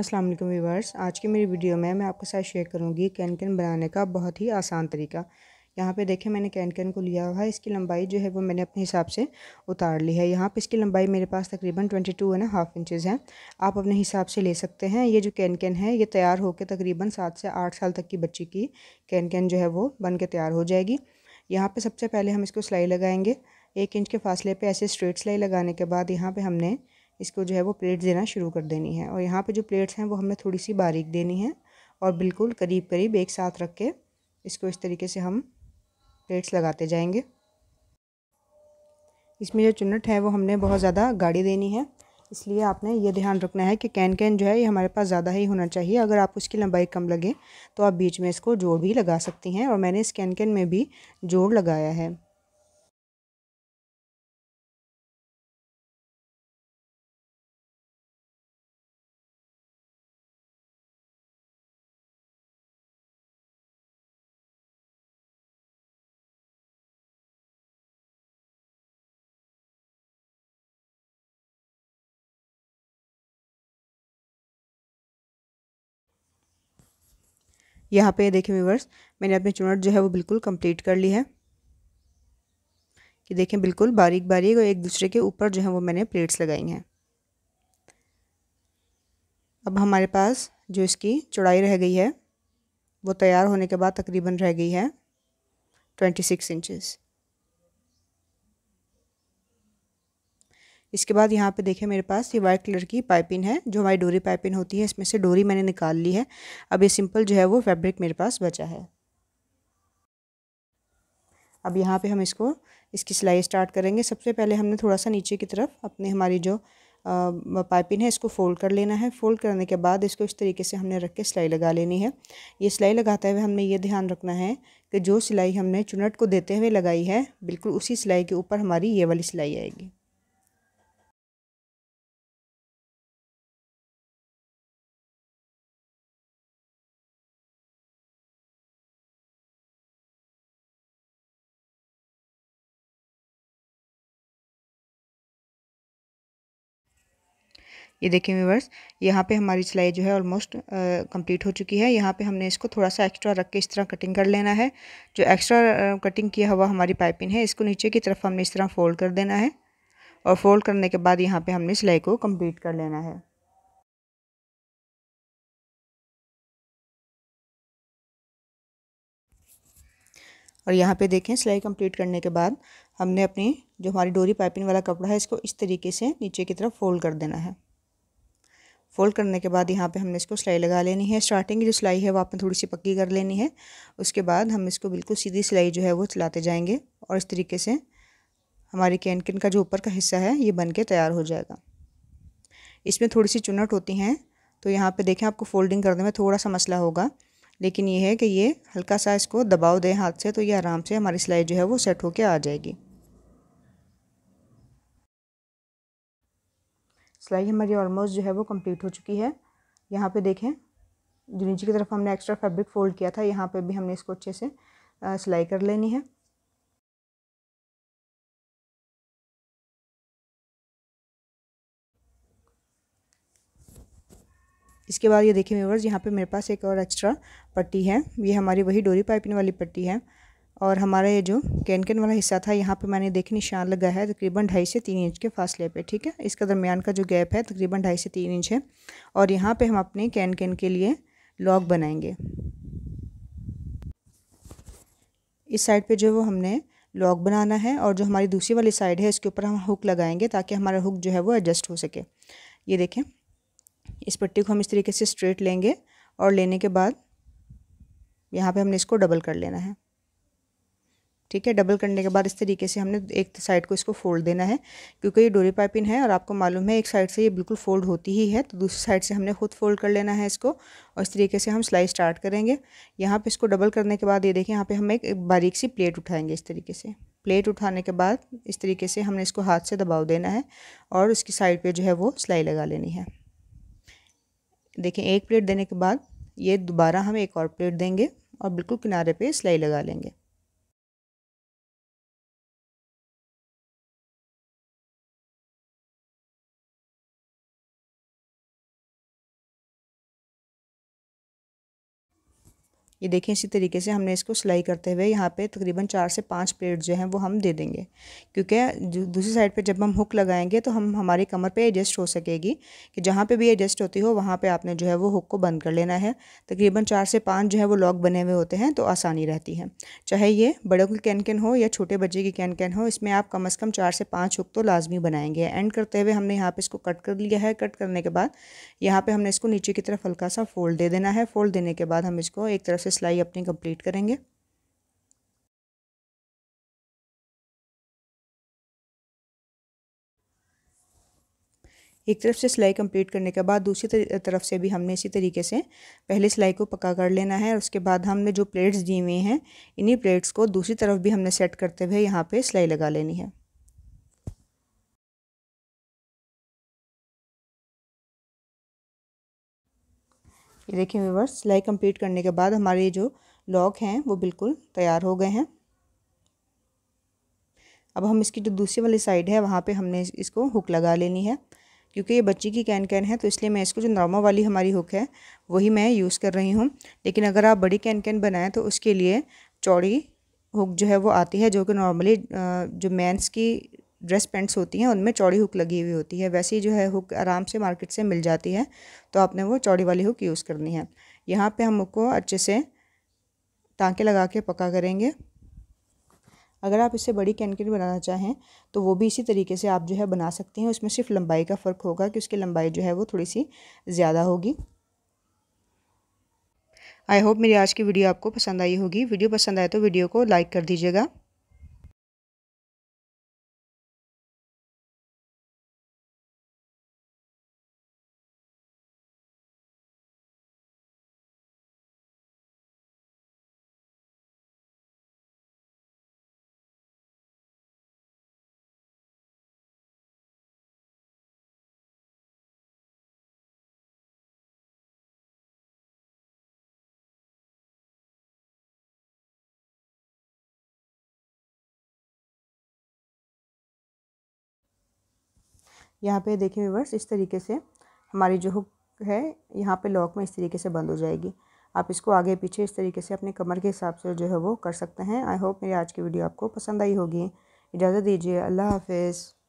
अस्सलाम वालेकुम व्यूवर्स आज की मेरी वीडियो में मैं आपके साथ शेयर करूंगी कैन कैन बनाने का बहुत ही आसान तरीका यहाँ पे देखें मैंने कैन कैन को लिया हुआ है इसकी लंबाई जो है वो मैंने अपने हिसाब से उतार ली है यहाँ पे इसकी लंबाई मेरे पास तकरीबन twenty two and half inches है आप अपने हिसाब से ले सकते हैं ये जो कैन कैन है ये तैयार होकर तकरीबन सात से आठ साल तक की बच्ची की कैन कैन जो है वो बन के तैयार हो जाएगी यहाँ पर सबसे पहले हम इसको सिलाई लगाएँगे एक इंच के फासले पर ऐसे स्ट्रेट सिलाई लगाने के बाद यहाँ पर हमने इसको जो है वो प्लेट्स देना शुरू कर देनी है और यहाँ पे जो प्लेट्स हैं वो हमें थोड़ी सी बारीक देनी है और बिल्कुल करीब करीब एक साथ रख के इसको इस तरीके से हम प्लेट्स लगाते जाएंगे इसमें जो चुनट है वो हमने बहुत ज़्यादा गाड़ी देनी है इसलिए आपने ये ध्यान रखना है कि कैन कैन जो है ये हमारे पास ज़्यादा ही होना चाहिए अगर आपको इसकी लंबाई कम लगे तो आप बीच में इसको जोड़ भी लगा सकती हैं और मैंने इस कैन कैन में भी जोड़ लगाया है यहाँ पे देखें व्यूवर्स मैंने अपनी चुनट जो है वो बिल्कुल कंप्लीट कर ली है कि देखें बिल्कुल बारीक बारीक और एक दूसरे के ऊपर जो है वो मैंने प्लेट्स लगाई हैं अब हमारे पास जो इसकी चौड़ाई रह गई है वो तैयार होने के बाद तकरीबन रह गई है ट्वेंटी सिक्स इंचज़ इसके बाद यहाँ पे देखें मेरे पास ये वाइट कलर की पाइपिन है जो हमारी डोरी पाइपिन होती है इसमें से डोरी मैंने निकाल ली है अब ये सिंपल जो है वो फैब्रिक मेरे पास बचा है अब यहाँ पे हम इसको इसकी सिलाई स्टार्ट करेंगे सबसे पहले हमने थोड़ा सा नीचे की तरफ अपने हमारी जो पाइपिन है इसको फ़ोल्ड कर लेना है फ़ोल्ड करने के बाद इसको इस तरीके से हमने रख के सिलाई लगा लेनी है ये सिलाई लगाते हुए हमने ये ध्यान रखना है कि जो सिलाई हमने चुनट को देते हुए लगाई है बिल्कुल उसी सिलाई के ऊपर हमारी ये वाली सिलाई आएगी ये देखिए व्यूवर्स यहाँ पे हमारी सिलाई जो है ऑलमोस्ट कंप्लीट हो चुकी है यहाँ पे हमने इसको थोड़ा सा एक्स्ट्रा रख के इस तरह कटिंग कर लेना है जो एक्स्ट्रा कटिंग किया हुआ हमारी पाइपिंग है इसको नीचे की तरफ हमने इस तरह फोल्ड कर देना है और फोल्ड करने के बाद यहाँ पर हमने सिलाई को कम्प्लीट कर लेना है और यहाँ पे देखें सिलाई कंप्लीट करने के बाद हमने अपनी जो हमारी डोरी पाइपिंग वाला कपड़ा है इसको इस तरीके से नीचे की तरफ फोल्ड कर देना है फोल्ड करने के बाद यहाँ पे हमने इसको सिलाई लगा लेनी है स्टार्टिंग की जो सिलाई है वो आपने थोड़ी सी पक्की कर लेनी है उसके बाद हम इसको बिल्कुल सीधी सिलाई जो है वो चलाते जाएंगे और इस तरीके से हमारी कैन किन का जो ऊपर का हिस्सा है ये बन के तैयार हो जाएगा इसमें थोड़ी सी चुनट होती हैं तो यहाँ पर देखें आपको फोल्डिंग करने में थोड़ा सा मसला होगा लेकिन ये है कि ये हल्का सा इसको दबाव दें हाथ से तो ये आराम से हमारी सिलाई जो है वो सेट होके आ जाएगी सिलाई हमारी ऑलमोस्ट जो है वो कंप्लीट हो चुकी है यहाँ पे देखें जो नीचे की तरफ हमने एक्स्ट्रा फैब्रिक फोल्ड किया था यहाँ पे भी हमने इसको अच्छे से सिलाई कर लेनी है इसके बाद ये देखिए मेवर्स यहाँ पे मेरे पास एक और एक्स्ट्रा पट्टी है ये हमारी वही डोरी पाइपिंग वाली पट्टी है और हमारा ये जो कैनकेन वाला हिस्सा था यहाँ पे मैंने देख निशान लगा है तकरीबन ढाई से तीन इंच के फासले पे ठीक है इसका दरमियान का जो गैप है तकरीबन ढाई से तीन इंच है और यहाँ पे हम अपने कैनकेन के लिए लॉक बनाएंगे इस साइड पे जो वो हमने लॉक बनाना है और जो हमारी दूसरी वाली साइड है इसके ऊपर हम हुक लगाएंगे ताकि हमारा हुक जो है वो एडजस्ट हो सके ये देखें इस पट्टी को हम इस तरीके से स्ट्रेट लेंगे और लेने के बाद यहाँ पर हमने इसको डबल कर लेना है ठीक है डबल करने के बाद इस तरीके से हमने एक साइड को इसको फोल्ड देना है क्योंकि ये डोरी पाइपिन है और आपको मालूम है एक साइड से ये बिल्कुल फोल्ड होती ही है तो दूसरी साइड से हमने खुद फोल्ड कर लेना है इसको और इस तरीके से हम सिलाई स्टार्ट करेंगे यहाँ पे इसको डबल करने के बाद ये देखें यहाँ पे हम एक बारीक सी प्लेट उठाएंगे इस तरीके से प्लेट उठाने के बाद इस तरीके से हमने इसको हाथ से दबाव देना है और उसकी साइड पर जो है वो सिलाई लगा लेनी है देखें एक प्लेट देने के बाद ये दोबारा हम एक और प्लेट देंगे और बिल्कुल किनारे पर सिलाई लगा लेंगे ये देखें इसी तरीके से हमने इसको सिलाई करते हुए यहाँ पे तकरीबन चार से पाँच प्लेट जो हैं वो हम दे देंगे क्योंकि दूसरी साइड पे जब हम हुक लगाएंगे तो हम हमारी कमर पे एडजस्ट हो सकेगी कि जहाँ पे भी एडजस्ट होती हो वहाँ पे आपने जो है वो हुक को बंद कर लेना है तकरीबन चार से पाँच जो है वो लॉक बने हुए होते हैं तो आसानी रहती है चाहे ये बड़ों की कैन कैन हो या छोटे बच्चे की कैन कैन हो इसमें आप कम अज़ कम चार से पाँच हुक तो लाजमी बनाएंगे एंड करते हुए हमने यहाँ पर इसको कट कर लिया है कट करने के बाद यहाँ पर हमने इसको नीचे की तरफ हल्का सा फोल्ड दे देना है फोल्ड देने के बाद हम इसको एक तरफ से सिलाई अपनी कंप्लीट करेंगे एक तरफ से सिलाई कंप्लीट करने के बाद दूसरी तरफ से भी हमने इसी तरीके से पहले सिलाई को पका कर लेना है और उसके बाद हमने जो प्लेट्स दी हुई हैं इन्हीं प्लेट्स को दूसरी तरफ भी हमने सेट करते हुए यहाँ पे सिलाई लगा लेनी है ये देखिए व्यूवर्स सिलाई कंप्लीट करने के बाद हमारे जो लॉक हैं वो बिल्कुल तैयार हो गए हैं अब हम इसकी जो दूसरी वाली साइड है वहाँ पे हमने इसको हुक लगा लेनी है क्योंकि ये बच्ची की कैन कैन है तो इसलिए मैं इसको जो नॉर्मल वाली हमारी हुक है वही मैं यूज़ कर रही हूँ लेकिन अगर आप बड़ी कैन कैन बनाएं तो उसके लिए चौड़ी हुक जो है वो आती है जो कि नॉर्मली जो मैंस की ड्रेस पैंट्स होती हैं उनमें चौड़ी हुक लगी हुई होती है वैसी जो है हुक आराम से मार्केट से मिल जाती है तो आपने वो चौड़ी वाली हुक यूज़ करनी है यहाँ पे हम हुक को अच्छे से टाँके लगा के पका करेंगे अगर आप इससे बड़ी कैनकिन बनाना चाहें तो वो भी इसी तरीके से आप जो है बना सकती हैं उसमें सिर्फ लंबाई का फ़र्क होगा कि उसकी लंबाई जो है वो थोड़ी सी ज़्यादा होगी आई होप मेरी आज की वीडियो आपको पसंद आई होगी वीडियो पसंद आए तो वीडियो को लाइक कर दीजिएगा यहाँ पे देखिए व्यवर्स इस तरीके से हमारी जो हुक है यहाँ पे लॉक में इस तरीके से बंद हो जाएगी आप इसको आगे पीछे इस तरीके से अपने कमर के हिसाब से जो है वो कर सकते हैं आई होप मेरी आज की वीडियो आपको पसंद आई होगी इजाज़त दीजिए अल्लाह हाफिज़